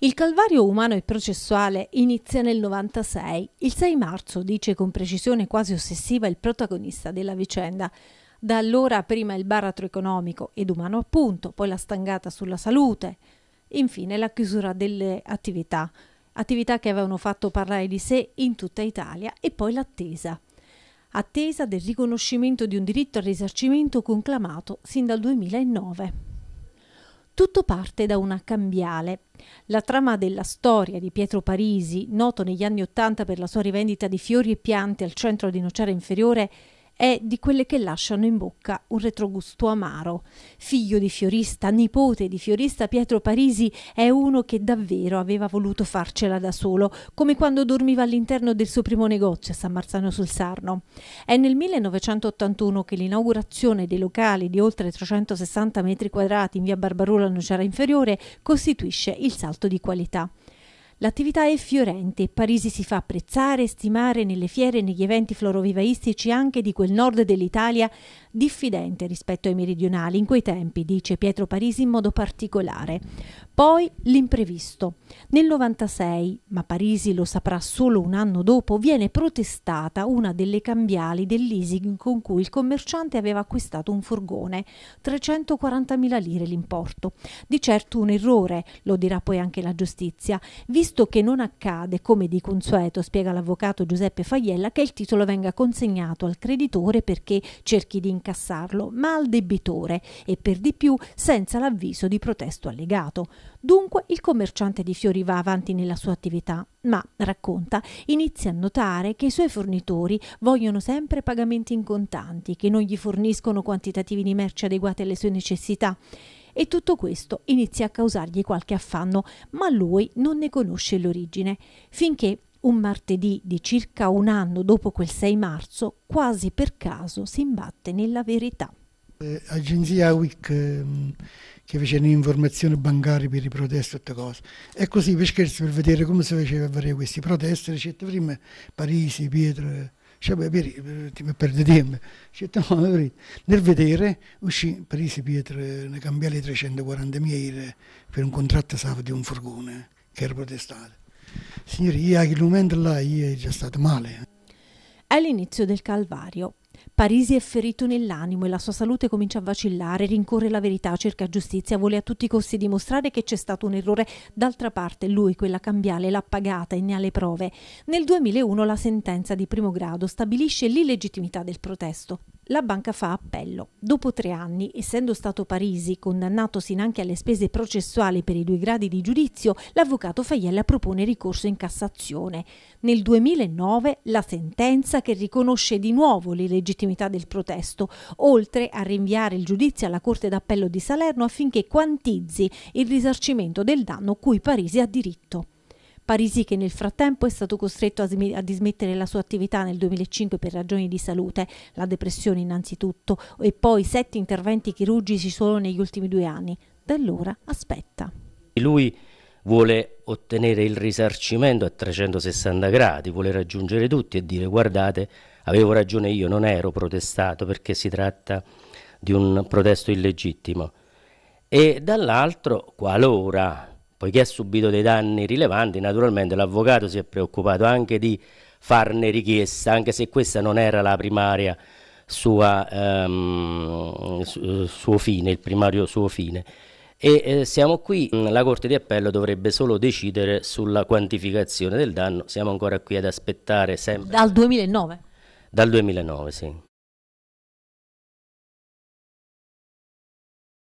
Il calvario umano e processuale inizia nel 96. Il 6 marzo, dice con precisione quasi ossessiva il protagonista della vicenda. Da allora prima il baratro economico ed umano appunto, poi la stangata sulla salute, infine la chiusura delle attività, attività che avevano fatto parlare di sé in tutta Italia e poi l'attesa. Attesa del riconoscimento di un diritto al risarcimento conclamato sin dal 2009. Tutto parte da una cambiale. La trama della storia di Pietro Parisi, noto negli anni Ottanta per la sua rivendita di fiori e piante al centro di Nocera Inferiore, è di quelle che lasciano in bocca un retrogusto amaro. Figlio di fiorista, nipote di fiorista, Pietro Parisi è uno che davvero aveva voluto farcela da solo, come quando dormiva all'interno del suo primo negozio a San Marzano sul Sarno. È nel 1981 che l'inaugurazione dei locali di oltre 360 metri quadrati in via Barbarola Nocera Inferiore costituisce il salto di qualità. L'attività è fiorente, e Parisi si fa apprezzare e stimare nelle fiere e negli eventi florovivaistici anche di quel nord dell'Italia diffidente rispetto ai meridionali in quei tempi, dice Pietro Parisi in modo particolare. Poi l'imprevisto. Nel 96, ma Parisi lo saprà solo un anno dopo, viene protestata una delle cambiali dell'easing con cui il commerciante aveva acquistato un furgone, 340.000 lire l'importo. Di certo un errore, lo dirà poi anche la giustizia. Vi visto che non accade, come di consueto, spiega l'avvocato Giuseppe Fagliella, che il titolo venga consegnato al creditore perché cerchi di incassarlo, ma al debitore e per di più senza l'avviso di protesto allegato. Dunque il commerciante di fiori va avanti nella sua attività, ma, racconta, inizia a notare che i suoi fornitori vogliono sempre pagamenti in contanti, che non gli forniscono quantitativi di merce adeguati alle sue necessità e tutto questo inizia a causargli qualche affanno, ma lui non ne conosce l'origine, finché un martedì di circa un anno dopo quel 6 marzo, quasi per caso, si imbatte nella verità. Eh, Agenzia WIC ehm, che facevano informazioni bancarie per i protesti e tutte cose. E così per scherzo per vedere come si faceva a vedere questi protesti, prima Parisi, Pietro cioè, per, per DDM, nel vedere uscì Parisi Pietre, ne cambiai 340.000 lire per un contratto di un furgone che era protestato. Signori, io a quel momento là io già stato male. È l'inizio del Calvario, Parisi è ferito nell'animo e la sua salute comincia a vacillare, rincorre la verità, cerca giustizia, vuole a tutti i costi dimostrare che c'è stato un errore. D'altra parte lui quella cambiale l'ha pagata e ne ha le prove. Nel 2001 la sentenza di primo grado stabilisce l'illegittimità del protesto. La banca fa appello. Dopo tre anni, essendo stato Parisi condannato sin anche alle spese processuali per i due gradi di giudizio, l'avvocato Faiella propone ricorso in Cassazione. Nel 2009 la sentenza che riconosce di nuovo l'illegittimità del protesto, oltre a rinviare il giudizio alla Corte d'Appello di Salerno affinché quantizzi il risarcimento del danno cui Parisi ha diritto. Parisi che nel frattempo è stato costretto a, sm- a dismettere la sua attività nel 2005 per ragioni di salute, la depressione innanzitutto, e poi sette interventi chirurgici solo negli ultimi due anni. Da allora aspetta. Lui vuole ottenere il risarcimento a 360 gradi, vuole raggiungere tutti e dire guardate, avevo ragione io, non ero protestato perché si tratta di un protesto illegittimo. E dall'altro, qualora poiché ha subito dei danni rilevanti, naturalmente l'avvocato si è preoccupato anche di farne richiesta, anche se questa non era la primaria sua, ehm, su, suo fine, il primario suo fine. E eh, siamo qui, mm, la Corte di Appello dovrebbe solo decidere sulla quantificazione del danno, siamo ancora qui ad aspettare sempre. Dal 2009? Dal 2009, sì.